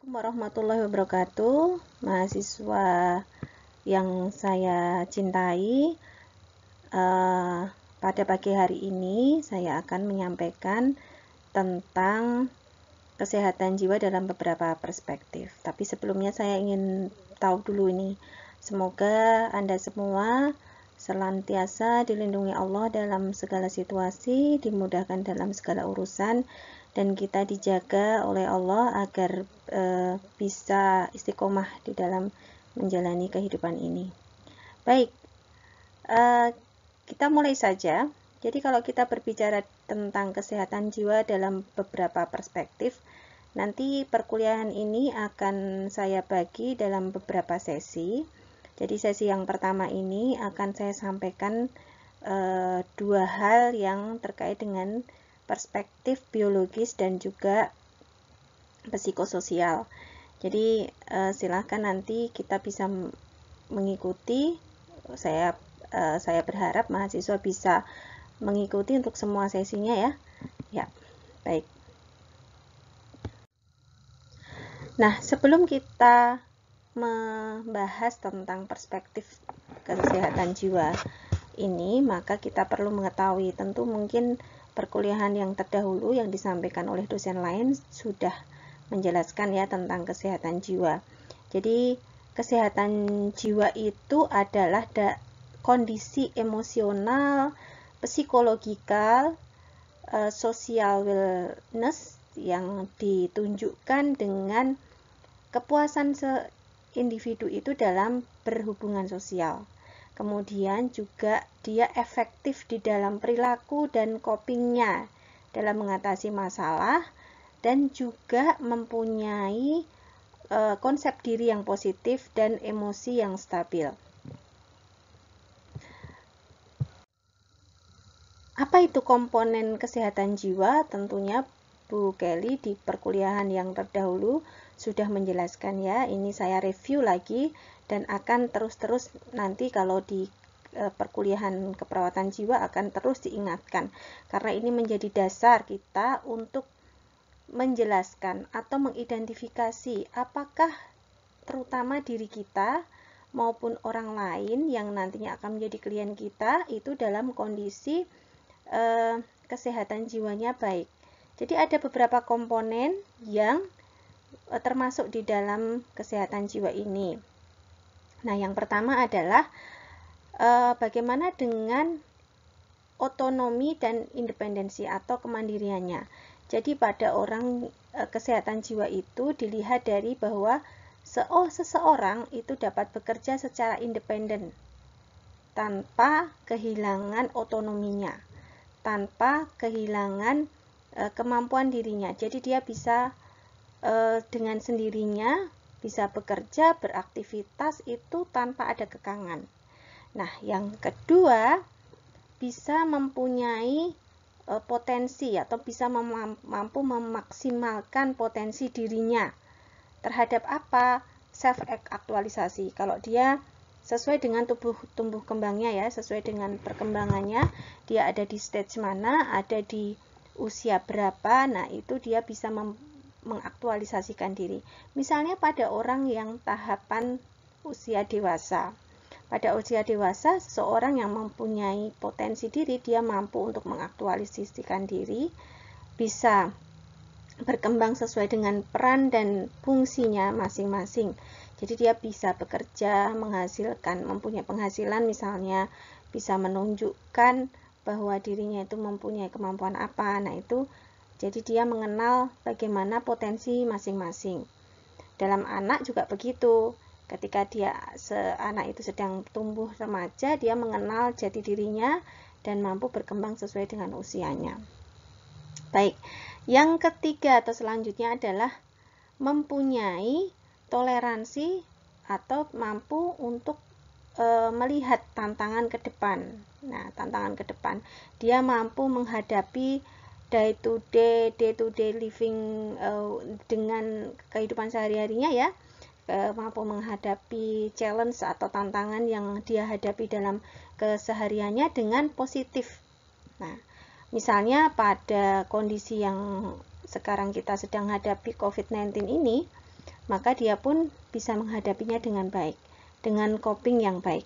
Assalamualaikum warahmatullahi wabarakatuh Mahasiswa yang saya cintai uh, Pada pagi hari ini saya akan menyampaikan tentang kesehatan jiwa dalam beberapa perspektif Tapi sebelumnya saya ingin tahu dulu ini Semoga Anda semua selantiasa dilindungi Allah dalam segala situasi, dimudahkan dalam segala urusan, dan kita dijaga oleh Allah agar e, bisa istiqomah di dalam menjalani kehidupan ini. Baik, e, kita mulai saja. Jadi kalau kita berbicara tentang kesehatan jiwa dalam beberapa perspektif, nanti perkuliahan ini akan saya bagi dalam beberapa sesi. Jadi sesi yang pertama ini akan saya sampaikan e, dua hal yang terkait dengan perspektif biologis dan juga psikososial. Jadi eh, silahkan nanti kita bisa mengikuti. Saya eh, saya berharap mahasiswa bisa mengikuti untuk semua sesinya ya. Ya, baik. Nah, sebelum kita membahas tentang perspektif kesehatan jiwa ini, maka kita perlu mengetahui tentu mungkin perkuliahan yang terdahulu yang disampaikan oleh dosen lain sudah menjelaskan ya tentang kesehatan jiwa. Jadi kesehatan jiwa itu adalah da kondisi emosional, psikologikal, sosial eh, social wellness yang ditunjukkan dengan kepuasan individu itu dalam berhubungan sosial. Kemudian juga dia efektif di dalam perilaku dan copingnya dalam mengatasi masalah dan juga mempunyai e, konsep diri yang positif dan emosi yang stabil. Apa itu komponen kesehatan jiwa? Tentunya Bu Kelly di perkuliahan yang terdahulu sudah menjelaskan ya. Ini saya review lagi dan akan terus-terus nanti kalau di e, perkuliahan keperawatan jiwa akan terus diingatkan karena ini menjadi dasar kita untuk menjelaskan atau mengidentifikasi apakah terutama diri kita maupun orang lain yang nantinya akan menjadi klien kita itu dalam kondisi eh, kesehatan jiwanya baik. Jadi ada beberapa komponen yang e, termasuk di dalam kesehatan jiwa ini. Nah, yang pertama adalah e, bagaimana dengan otonomi dan independensi atau kemandiriannya. Jadi pada orang e, kesehatan jiwa itu dilihat dari bahwa oh, seseorang itu dapat bekerja secara independen tanpa kehilangan otonominya, tanpa kehilangan e, kemampuan dirinya. Jadi dia bisa e, dengan sendirinya bisa bekerja, beraktivitas itu tanpa ada kekangan. Nah, yang kedua, bisa mempunyai e, potensi atau bisa mampu memaksimalkan potensi dirinya terhadap apa? Self aktualisasi. Kalau dia sesuai dengan tubuh tumbuh kembangnya ya, sesuai dengan perkembangannya, dia ada di stage mana, ada di usia berapa. Nah, itu dia bisa mengaktualisasikan diri. Misalnya pada orang yang tahapan usia dewasa. Pada usia dewasa, seseorang yang mempunyai potensi diri, dia mampu untuk mengaktualisasikan diri, bisa berkembang sesuai dengan peran dan fungsinya masing-masing. Jadi dia bisa bekerja, menghasilkan, mempunyai penghasilan misalnya, bisa menunjukkan bahwa dirinya itu mempunyai kemampuan apa. Nah, itu jadi dia mengenal bagaimana potensi masing-masing. Dalam anak juga begitu. Ketika dia anak itu sedang tumbuh remaja, dia mengenal jati dirinya dan mampu berkembang sesuai dengan usianya. Baik, yang ketiga atau selanjutnya adalah mempunyai toleransi atau mampu untuk e, melihat tantangan ke depan. Nah, tantangan ke depan, dia mampu menghadapi day to day day to day living uh, dengan kehidupan sehari-harinya ya uh, mampu menghadapi challenge atau tantangan yang dia hadapi dalam kesehariannya dengan positif. Nah, misalnya pada kondisi yang sekarang kita sedang hadapi COVID-19 ini, maka dia pun bisa menghadapinya dengan baik, dengan coping yang baik.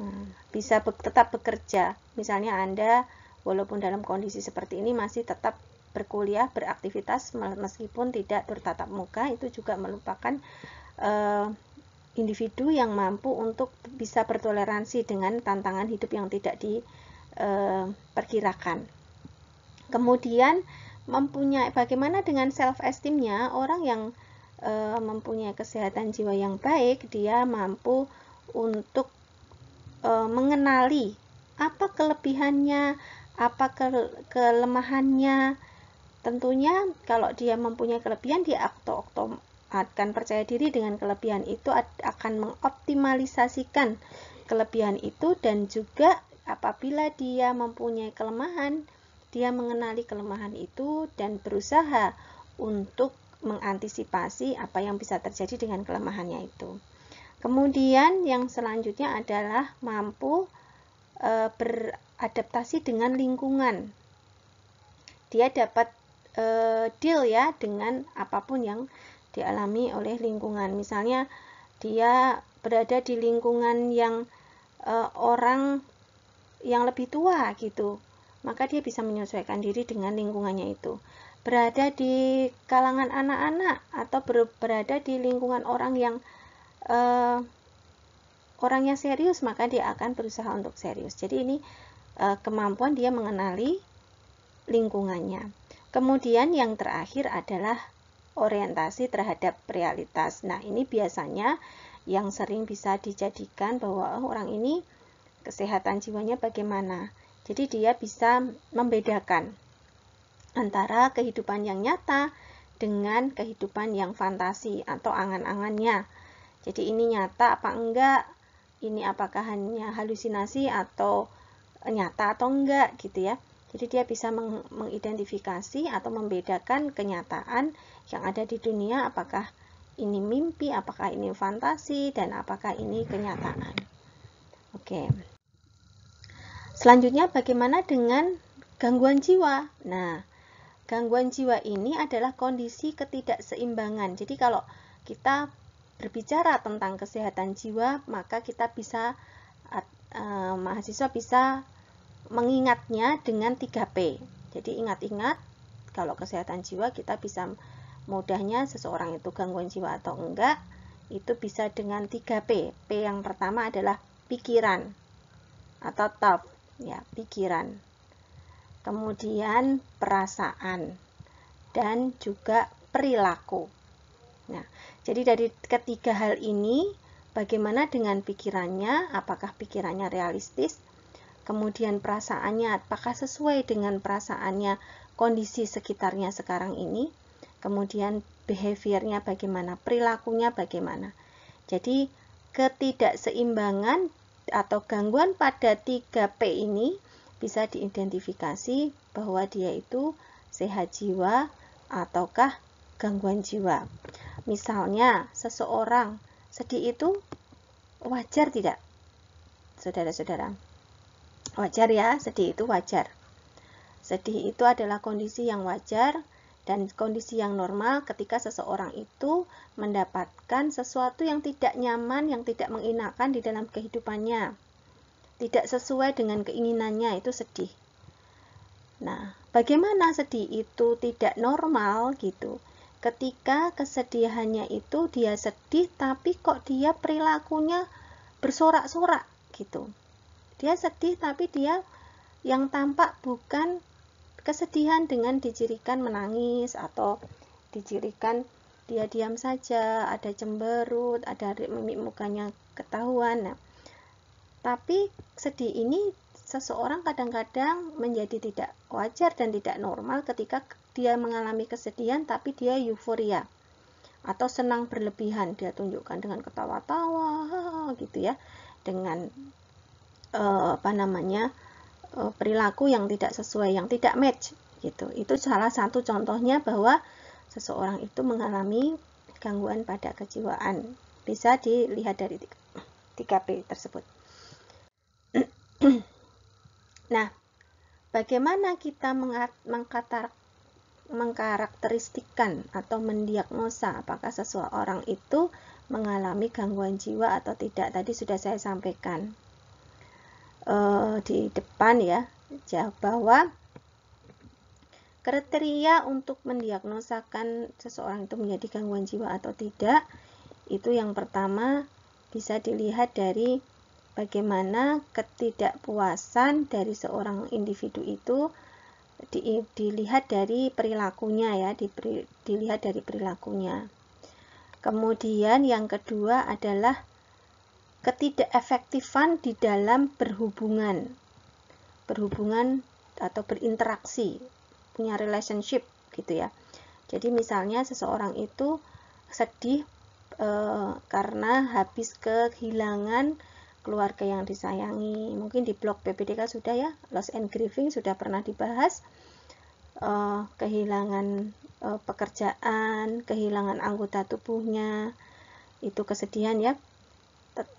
Nah, bisa be tetap bekerja, misalnya Anda walaupun dalam kondisi seperti ini masih tetap berkuliah, beraktivitas meskipun tidak bertatap muka itu juga merupakan uh, eh, individu yang mampu untuk bisa bertoleransi dengan tantangan hidup yang tidak diperkirakan. Eh, Kemudian mempunyai bagaimana dengan self esteemnya orang yang uh, mempunyai kesehatan jiwa yang baik dia mampu untuk uh, mengenali apa kelebihannya, apa ke kelemahannya tentunya kalau dia mempunyai kelebihan dia auto akan percaya diri dengan kelebihan itu akan mengoptimalisasikan kelebihan itu dan juga apabila dia mempunyai kelemahan dia mengenali kelemahan itu dan berusaha untuk mengantisipasi apa yang bisa terjadi dengan kelemahannya itu kemudian yang selanjutnya adalah mampu e, ber adaptasi dengan lingkungan. Dia dapat uh, deal ya dengan apapun yang dialami oleh lingkungan. Misalnya dia berada di lingkungan yang uh, orang yang lebih tua gitu, maka dia bisa menyesuaikan diri dengan lingkungannya itu. Berada di kalangan anak-anak atau ber, berada di lingkungan orang yang uh, orangnya serius, maka dia akan berusaha untuk serius. Jadi ini e, kemampuan dia mengenali lingkungannya. Kemudian yang terakhir adalah orientasi terhadap realitas. Nah, ini biasanya yang sering bisa dijadikan bahwa oh, orang ini kesehatan jiwanya bagaimana. Jadi dia bisa membedakan antara kehidupan yang nyata dengan kehidupan yang fantasi atau angan-angannya. Jadi ini nyata apa enggak? Ini apakah hanya halusinasi atau nyata atau enggak gitu ya. Jadi dia bisa meng mengidentifikasi atau membedakan kenyataan yang ada di dunia apakah ini mimpi, apakah ini fantasi dan apakah ini kenyataan. Oke. Selanjutnya bagaimana dengan gangguan jiwa? Nah, gangguan jiwa ini adalah kondisi ketidakseimbangan. Jadi kalau kita berbicara tentang kesehatan jiwa, maka kita bisa eh, mahasiswa bisa mengingatnya dengan 3P. Jadi ingat-ingat kalau kesehatan jiwa kita bisa mudahnya seseorang itu gangguan jiwa atau enggak itu bisa dengan 3P. P yang pertama adalah pikiran atau top ya, pikiran. Kemudian perasaan dan juga perilaku. Nah, jadi dari ketiga hal ini bagaimana dengan pikirannya? Apakah pikirannya realistis? kemudian perasaannya apakah sesuai dengan perasaannya kondisi sekitarnya sekarang ini, kemudian behaviornya bagaimana, perilakunya bagaimana. Jadi ketidakseimbangan atau gangguan pada 3P ini bisa diidentifikasi bahwa dia itu sehat jiwa ataukah gangguan jiwa. Misalnya seseorang sedih itu wajar tidak? Saudara-saudara. Wajar ya, sedih itu wajar. Sedih itu adalah kondisi yang wajar dan kondisi yang normal ketika seseorang itu mendapatkan sesuatu yang tidak nyaman, yang tidak mengenakan di dalam kehidupannya. Tidak sesuai dengan keinginannya itu sedih. Nah, bagaimana sedih itu tidak normal gitu? Ketika kesedihannya itu dia sedih tapi kok dia perilakunya bersorak-sorak gitu. Dia sedih tapi dia yang tampak bukan kesedihan dengan dicirikan menangis atau dicirikan dia diam saja, ada cemberut, ada mimik mukanya ketahuan. Nah, tapi sedih ini seseorang kadang-kadang menjadi tidak wajar dan tidak normal ketika dia mengalami kesedihan tapi dia euforia atau senang berlebihan dia tunjukkan dengan ketawa-tawa gitu ya dengan Eh, apa namanya eh, perilaku yang tidak sesuai yang tidak match gitu itu salah satu contohnya bahwa seseorang itu mengalami gangguan pada kejiwaan bisa dilihat dari 3P tersebut nah bagaimana kita mengkatar mengkarakteristikan atau mendiagnosa apakah seseorang itu mengalami gangguan jiwa atau tidak tadi sudah saya sampaikan uh, di depan ya ya bahwa kriteria untuk mendiagnosakan seseorang itu menjadi gangguan jiwa atau tidak itu yang pertama bisa dilihat dari bagaimana ketidakpuasan dari seorang individu itu di, dilihat dari perilakunya ya di, dilihat dari perilakunya kemudian yang kedua adalah ketidakefektifan di dalam berhubungan berhubungan atau berinteraksi punya relationship gitu ya jadi misalnya seseorang itu sedih e, karena habis kehilangan keluarga yang disayangi mungkin di blog PPDK sudah ya loss and grieving sudah pernah dibahas e, kehilangan e, pekerjaan kehilangan anggota tubuhnya itu kesedihan ya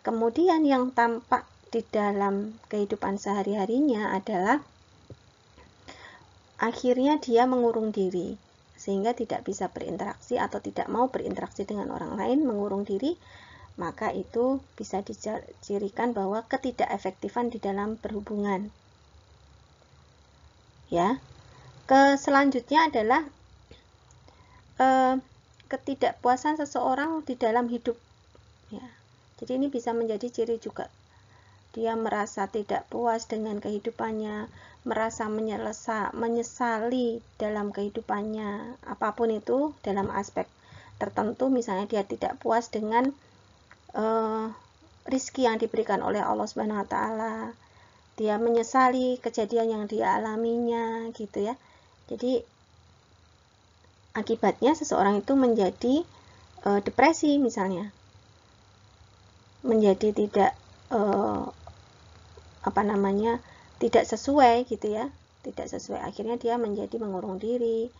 Kemudian yang tampak di dalam kehidupan sehari-harinya adalah akhirnya dia mengurung diri sehingga tidak bisa berinteraksi atau tidak mau berinteraksi dengan orang lain, mengurung diri, maka itu bisa dicirikan bahwa ketidakefektifan di dalam berhubungan. Ya. Ke selanjutnya adalah eh, ketidakpuasan seseorang di dalam hidup ya jadi ini bisa menjadi ciri juga. Dia merasa tidak puas dengan kehidupannya, merasa menyelesa, menyesali dalam kehidupannya, apapun itu dalam aspek tertentu, misalnya dia tidak puas dengan uh, rizki yang diberikan oleh Allah Subhanahu Wa Taala, dia menyesali kejadian yang dia alaminya, gitu ya. Jadi akibatnya seseorang itu menjadi uh, depresi misalnya menjadi tidak uh, apa namanya tidak sesuai gitu ya tidak sesuai akhirnya dia menjadi mengurung diri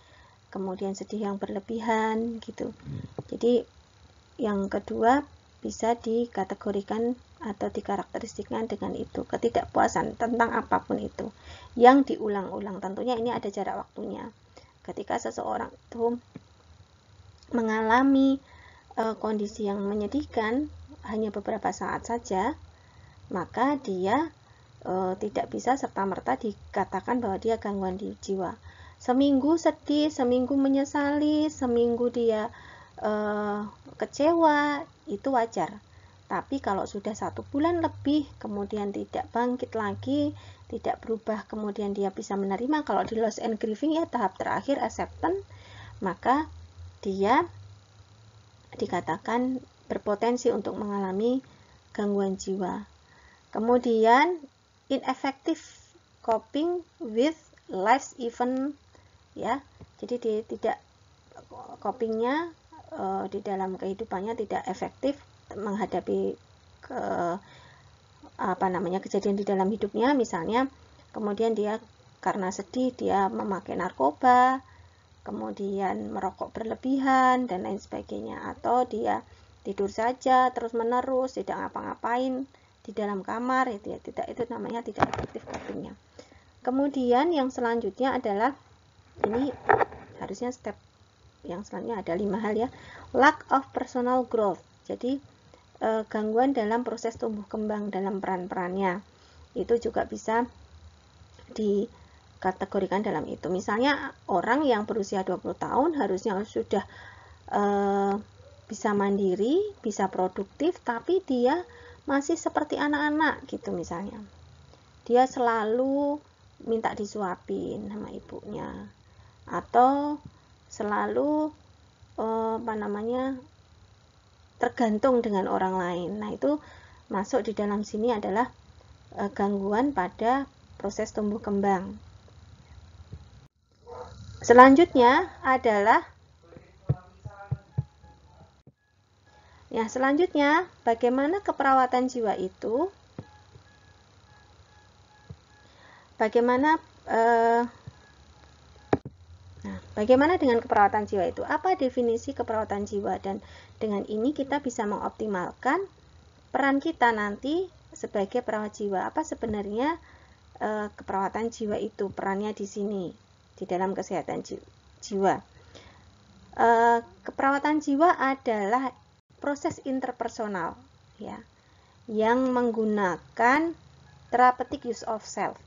kemudian sedih yang berlebihan gitu jadi yang kedua bisa dikategorikan atau dikarakteristikan dengan itu ketidakpuasan tentang apapun itu yang diulang-ulang tentunya ini ada jarak waktunya ketika seseorang itu mengalami e, kondisi yang menyedihkan hanya beberapa saat saja, maka dia e, tidak bisa serta-merta dikatakan bahwa dia gangguan di jiwa. Seminggu sedih, seminggu menyesali, seminggu dia e, kecewa, itu wajar. Tapi kalau sudah satu bulan lebih, kemudian tidak bangkit lagi, tidak berubah, kemudian dia bisa menerima. Kalau di loss and grieving ya tahap terakhir acceptance, maka dia dikatakan berpotensi untuk mengalami gangguan jiwa. Kemudian, ineffective coping with life's event ya. Jadi dia tidak copingnya uh, di dalam kehidupannya tidak efektif menghadapi ke apa namanya kejadian di dalam hidupnya misalnya kemudian dia karena sedih dia memakai narkoba kemudian merokok berlebihan dan lain sebagainya atau dia tidur saja terus menerus tidak ngapa-ngapain di dalam kamar itu ya tidak itu namanya tidak efektif copingnya kemudian yang selanjutnya adalah ini harusnya step yang selanjutnya ada lima hal ya lack of personal growth jadi eh, gangguan dalam proses tumbuh kembang dalam peran-perannya itu juga bisa dikategorikan dalam itu misalnya orang yang berusia 20 tahun harusnya sudah eh, bisa mandiri, bisa produktif, tapi dia masih seperti anak-anak gitu misalnya. Dia selalu minta disuapin sama ibunya atau selalu eh, apa namanya tergantung dengan orang lain. Nah, itu masuk di dalam sini adalah eh, gangguan pada proses tumbuh kembang. Selanjutnya adalah Nah, selanjutnya, bagaimana keperawatan jiwa itu? Bagaimana eh, Nah, bagaimana dengan keperawatan jiwa itu? Apa definisi keperawatan jiwa? Dan dengan ini kita bisa mengoptimalkan peran kita nanti sebagai perawat jiwa. Apa sebenarnya eh, keperawatan jiwa itu? Perannya di sini, di dalam kesehatan jiwa. Eh, keperawatan jiwa adalah proses interpersonal ya yang menggunakan therapeutic use of self.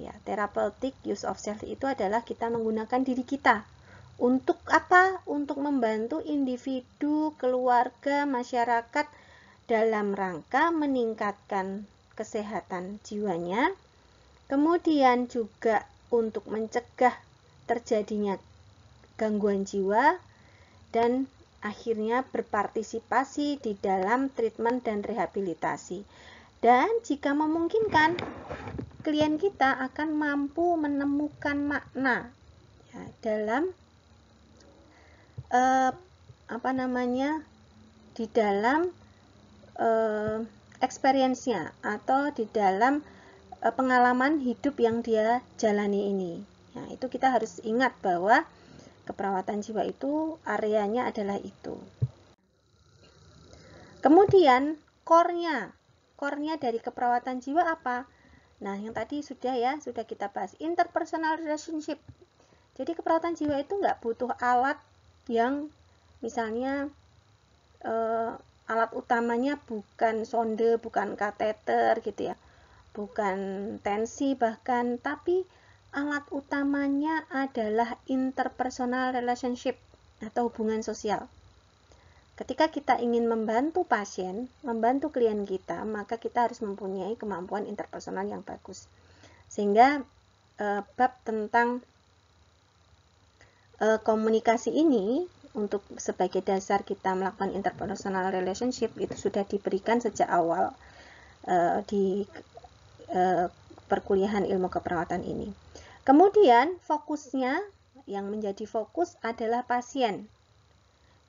Ya, therapeutic use of self itu adalah kita menggunakan diri kita untuk apa? Untuk membantu individu, keluarga, masyarakat dalam rangka meningkatkan kesehatan jiwanya. Kemudian juga untuk mencegah terjadinya gangguan jiwa dan akhirnya berpartisipasi di dalam treatment dan rehabilitasi. Dan jika memungkinkan, klien kita akan mampu menemukan makna ya, dalam eh, apa namanya di dalam eh, experience-nya atau di dalam eh, pengalaman hidup yang dia jalani ini. Nah, itu kita harus ingat bahwa Keperawatan jiwa itu areanya adalah itu. Kemudian core-nya. dari keperawatan jiwa apa? Nah, yang tadi sudah ya, sudah kita bahas interpersonal relationship. Jadi keperawatan jiwa itu nggak butuh alat yang misalnya eh, alat utamanya bukan sonde, bukan kateter gitu ya, bukan tensi bahkan, tapi alat utamanya adalah interpersonal relationship atau hubungan sosial. Ketika kita ingin membantu pasien, membantu klien kita, maka kita harus mempunyai kemampuan interpersonal yang bagus. Sehingga e, bab tentang e, komunikasi ini untuk sebagai dasar kita melakukan interpersonal relationship itu sudah diberikan sejak awal e, di e, perkuliahan ilmu keperawatan ini. Kemudian fokusnya yang menjadi fokus adalah pasien.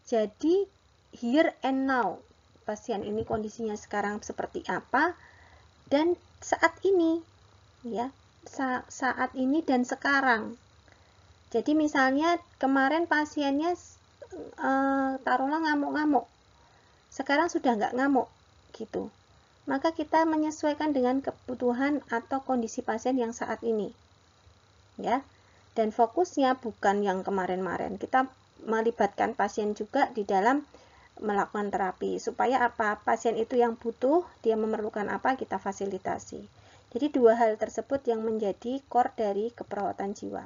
Jadi here and now, pasien ini kondisinya sekarang seperti apa dan saat ini ya, sa saat ini dan sekarang. Jadi misalnya kemarin pasiennya e, taruhlah ngamuk-ngamuk. Sekarang sudah nggak ngamuk gitu. Maka kita menyesuaikan dengan kebutuhan atau kondisi pasien yang saat ini ya. Dan fokusnya bukan yang kemarin marin Kita melibatkan pasien juga di dalam melakukan terapi supaya apa pasien itu yang butuh dia memerlukan apa kita fasilitasi jadi dua hal tersebut yang menjadi core dari keperawatan jiwa